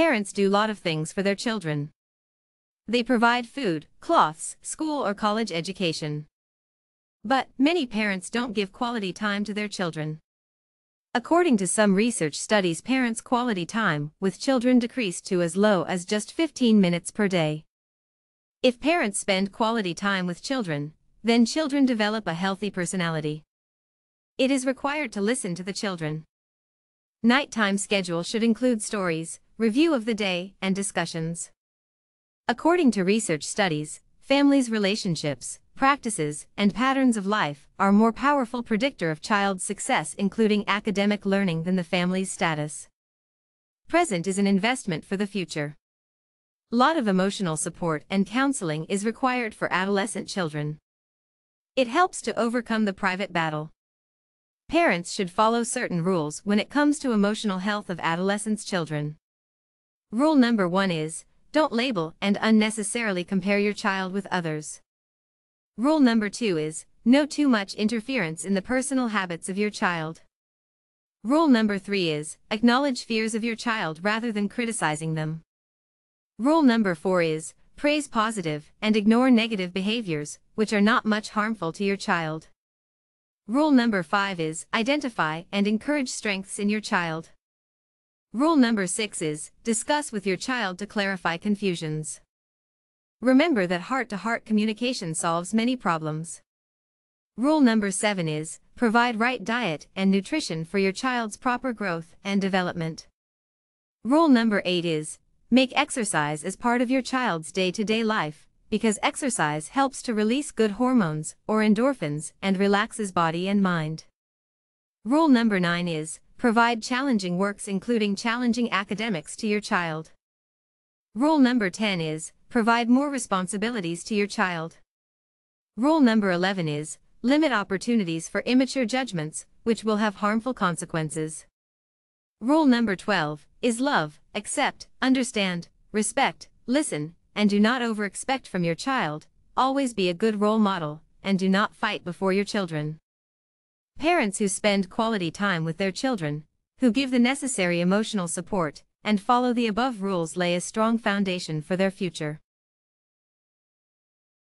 Parents do lot of things for their children. They provide food, cloths, school or college education. But, many parents don't give quality time to their children. According to some research studies parents' quality time with children decreased to as low as just 15 minutes per day. If parents spend quality time with children, then children develop a healthy personality. It is required to listen to the children. Nighttime schedule should include stories, review of the day, and discussions. According to research studies, families' relationships, practices, and patterns of life are more powerful predictor of child success including academic learning than the family's status. Present is an investment for the future. Lot of emotional support and counseling is required for adolescent children. It helps to overcome the private battle. Parents should follow certain rules when it comes to emotional health of adolescents' children. Rule number one is, don't label and unnecessarily compare your child with others. Rule number two is, no too much interference in the personal habits of your child. Rule number three is, acknowledge fears of your child rather than criticizing them. Rule number four is, praise positive and ignore negative behaviors, which are not much harmful to your child. Rule number 5 is, identify and encourage strengths in your child. Rule number 6 is, discuss with your child to clarify confusions. Remember that heart-to-heart -heart communication solves many problems. Rule number 7 is, provide right diet and nutrition for your child's proper growth and development. Rule number 8 is, make exercise as part of your child's day-to-day -day life because exercise helps to release good hormones, or endorphins, and relaxes body and mind. Rule number 9 is, provide challenging works including challenging academics to your child. Rule number 10 is, provide more responsibilities to your child. Rule number 11 is, limit opportunities for immature judgments, which will have harmful consequences. Rule number 12 is love, accept, understand, respect, listen, and do not overexpect from your child, always be a good role model, and do not fight before your children. Parents who spend quality time with their children, who give the necessary emotional support, and follow the above rules lay a strong foundation for their future.